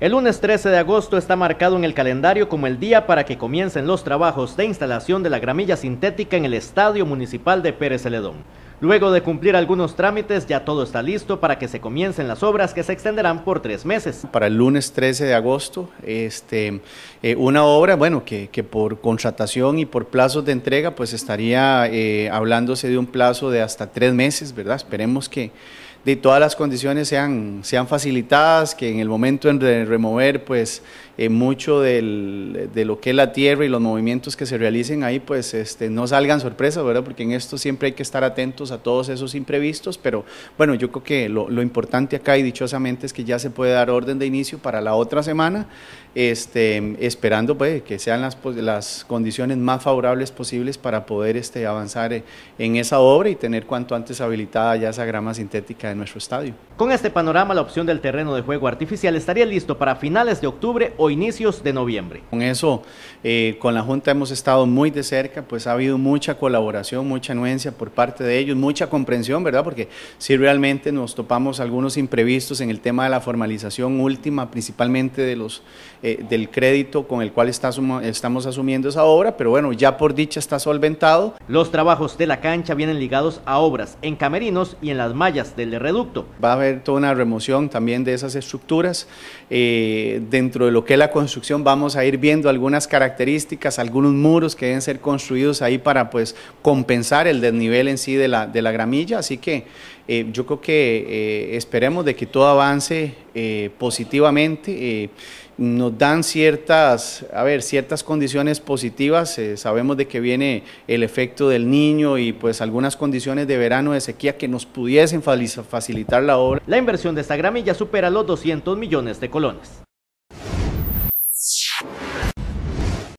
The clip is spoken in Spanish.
El lunes 13 de agosto está marcado en el calendario como el día para que comiencen los trabajos de instalación de la gramilla sintética en el Estadio Municipal de Pérez Celedón. Luego de cumplir algunos trámites, ya todo está listo para que se comiencen las obras que se extenderán por tres meses. Para el lunes 13 de agosto, este, eh, una obra, bueno, que, por contratación y por plazos de entrega, pues estaría eh, hablándose de un plazo de hasta tres meses, ¿verdad? Esperemos que de todas las condiciones sean, sean facilitadas, que en el momento de remover pues eh, mucho de lo que es la tierra y los movimientos que se realicen ahí pues este, no salgan sorpresas, ¿verdad? Porque en esto siempre hay que estar atentos a todos esos imprevistos, pero bueno, yo creo que lo, importante acá y dichosamente es que ya se puede dar orden de inicio para la otra semana, este, esperando pues, que sean las, pues, las condiciones más favorables posibles para poder este, avanzar eh, en esa obra y tener cuanto antes habilitada ya esa grama sintética de nuestro estadio. Con este panorama, la opción del terreno de juego artificial estaría listo para finales de octubre o inicios de noviembre. Con eso, eh, con la Junta hemos estado muy de cerca, pues ha habido mucha colaboración, mucha anuencia por parte de ellos, mucha comprensión, ¿verdad? Porque si realmente nos topamos algunos imprevistos en el tema de la formalización última, principalmente de los, eh, del crédito con el cual estamos asumiendo esa obra, pero bueno, ya por dicha está solventado. Los trabajos de la cancha vienen ligados a obras en camerinos y en las mallas del reducto. Va a haber toda una remoción también de esas estructuras. Eh, dentro de lo que es la construcción vamos a ir viendo algunas características, algunos muros que deben ser construidos ahí para pues compensar el desnivel en sí de la, de la gramilla. Así que eh, yo creo que eh, esperemos de que todo avance eh, positivamente, eh, nos dan ciertas, a ver, ciertas condiciones positivas, eh, sabemos de que viene el efecto del niño y pues algunas condiciones de verano de sequía que nos pudiesen facilitar la obra. La inversión de esta gramilla supera los 200 millones de colones.